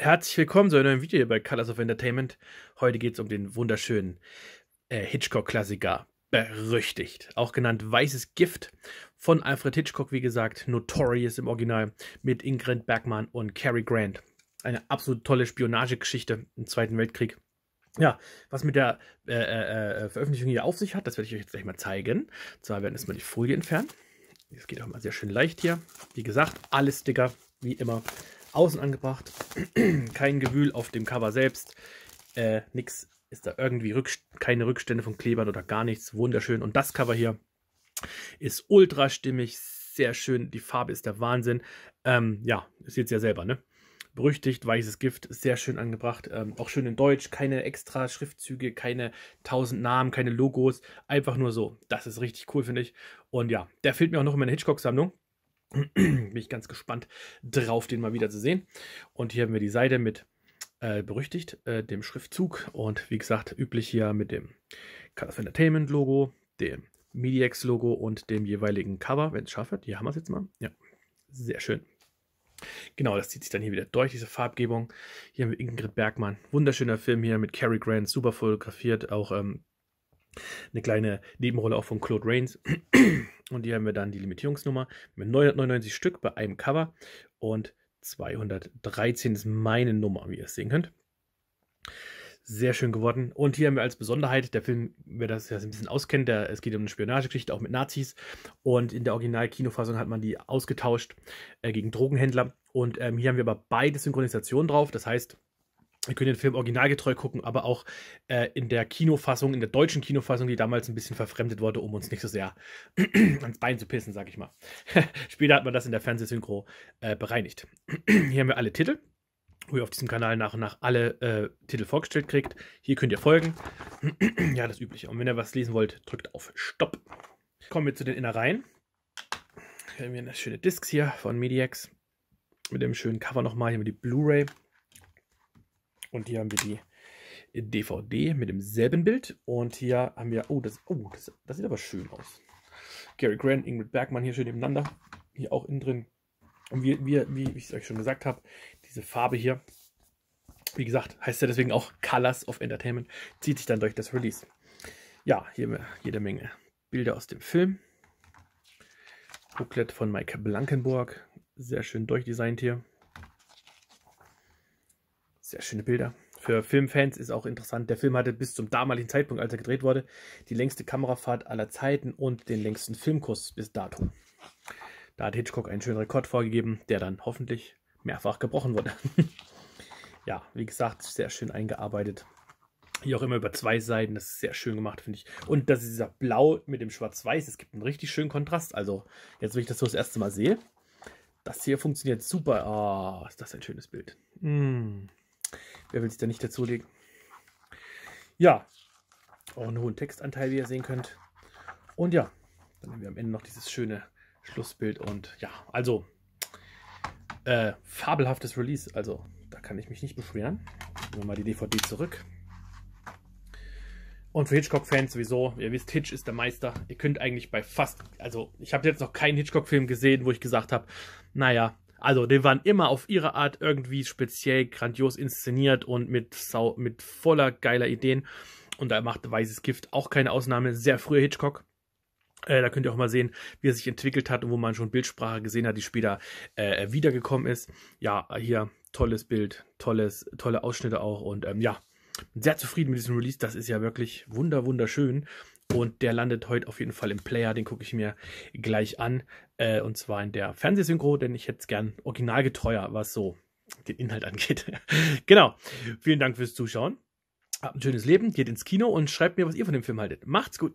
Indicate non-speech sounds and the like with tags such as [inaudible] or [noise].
Herzlich willkommen zu einem neuen Video hier bei Colors of Entertainment. Heute geht es um den wunderschönen äh, Hitchcock-Klassiker Berüchtigt, auch genannt Weißes Gift von Alfred Hitchcock, wie gesagt, Notorious im Original mit Ingrid Bergman und Cary Grant. Eine absolut tolle Spionagegeschichte im Zweiten Weltkrieg. Ja, was mit der äh, äh, äh Veröffentlichung hier auf sich hat, das werde ich euch jetzt gleich mal zeigen. Und zwar werden erstmal die Folie entfernen. Das geht auch mal sehr schön leicht hier. Wie gesagt, alles dicker, wie immer außen angebracht. [clears throat] Kein Gewühl auf dem Cover selbst. Äh, nix ist da irgendwie Rückst keine Rückstände von Klebern oder gar nichts. Wunderschön. Und das Cover hier ist ultra stimmig, sehr schön. Die Farbe ist der Wahnsinn. Ähm, ja, seht ihr ja selber, ne? berüchtigt, weißes Gift, sehr schön angebracht, ähm, auch schön in Deutsch, keine extra Schriftzüge, keine tausend Namen, keine Logos, einfach nur so. Das ist richtig cool, finde ich. Und ja, der fehlt mir auch noch in meiner Hitchcock-Sammlung. [clears throat] Bin ich ganz gespannt drauf, den mal wieder zu sehen. Und hier haben wir die Seite mit äh, berüchtigt, äh, dem Schriftzug. Und wie gesagt, üblich hier mit dem Colors Entertainment Logo, dem MediaX Logo und dem jeweiligen Cover, wenn es schafft. Hier haben wir es jetzt mal. Ja, sehr schön. Genau, das zieht sich dann hier wieder durch, diese Farbgebung. Hier haben wir Ingrid Bergmann. Wunderschöner Film hier mit Cary Grant, super fotografiert. Auch ähm, eine kleine Nebenrolle auch von Claude Rains. [clears throat] Und hier haben wir dann die Limitierungsnummer mit 999 Stück bei einem Cover und 213 ist meine Nummer, wie ihr es sehen könnt. Sehr schön geworden. Und hier haben wir als Besonderheit, der Film, wer das, das ein bisschen auskennt, der, es geht um eine Spionagegeschichte, auch mit Nazis. Und in der Original-Kinofassung hat man die ausgetauscht äh, gegen Drogenhändler. Und ähm, hier haben wir aber beide Synchronisationen drauf. Das heißt, Ihr könnt den Film originalgetreu gucken, aber auch äh, in der Kinofassung, in der deutschen Kinofassung, die damals ein bisschen verfremdet wurde, um uns nicht so sehr [clears throat] ans Bein zu pissen, sag ich mal. [laughs] Später hat man das in der Fernsehsynchro äh, bereinigt. [clears throat] Hier haben wir alle Titel, wo ihr auf diesem Kanal nach und nach alle äh, Titel vorgestellt kriegt. Hier könnt ihr folgen. [clears throat] ja, das Übliche. Und wenn ihr was lesen wollt, drückt auf Stopp. Kommen wir zu den Innereien. Hier haben wir eine schöne Discs hier von Mediax. Mit dem schönen Cover nochmal, hier haben wir die Blu-ray. Und hier haben wir die DVD mit demselben Bild. Und hier haben wir, oh, das, oh, das, das sieht aber schön aus. Gary Grant, Ingrid Bergmann hier schön nebeneinander. Hier auch innen drin. Und wie, wie, wie ich es euch schon gesagt habe, diese Farbe hier, wie gesagt, heißt ja deswegen auch Colors of Entertainment, zieht sich dann durch das Release. Ja, hier jede Menge Bilder aus dem Film. Booklet von Mike Blankenburg, sehr schön durchdesignt hier. Sehr schöne Bilder. Für Filmfans ist auch interessant, der Film hatte bis zum damaligen Zeitpunkt, als er gedreht wurde, die längste Kamerafahrt aller Zeiten und den längsten Filmkurs bis dato. Da hat Hitchcock einen schönen Rekord vorgegeben, der dann hoffentlich mehrfach gebrochen wurde. [laughs] ja, wie gesagt, sehr schön eingearbeitet. Hier auch immer über zwei Seiten, das ist sehr schön gemacht, finde ich. Und das ist dieser Blau mit dem Schwarz-Weiß, es gibt einen richtig schönen Kontrast. Also, jetzt, wenn ich das so das erste Mal sehe, das hier funktioniert super. oh, ist das ein schönes Bild. Mm. Wer will sich da nicht dazulegen? Ja, auch einen hohen Textanteil, wie ihr sehen könnt. Und ja, dann haben wir am Ende noch dieses schöne Schlussbild. Und ja, also äh, fabelhaftes Release. Also da kann ich mich nicht beschweren. Nehmen wir mal die DVD zurück. Und für Hitchcock-Fans sowieso, ihr wisst, Hitch ist der Meister. Ihr könnt eigentlich bei fast, also ich habe jetzt noch keinen Hitchcock-Film gesehen, wo ich gesagt habe, naja, also, die waren immer auf ihre Art irgendwie speziell, grandios inszeniert und mit, Sau mit voller geiler Ideen. Und da macht Weißes Gift auch keine Ausnahme. Sehr früher Hitchcock. Äh, da könnt ihr auch mal sehen, wie er sich entwickelt hat und wo man schon Bildsprache gesehen hat, die später äh, wiedergekommen ist. Ja, hier tolles Bild, tolles, tolle Ausschnitte auch und ähm, ja, sehr zufrieden mit diesem Release. Das ist ja wirklich wunder, wunderschön. Und der landet heute auf jeden Fall im Player. Den gucke ich mir gleich an. Äh, und zwar in der Fernsehsynchro, denn ich hätte es gern originalgetreuer, was so den Inhalt [laughs] angeht. genau. Vielen Dank fürs Zuschauen. Habt ein schönes Leben, geht ins Kino und schreibt mir, was ihr von dem Film haltet. Macht's gut.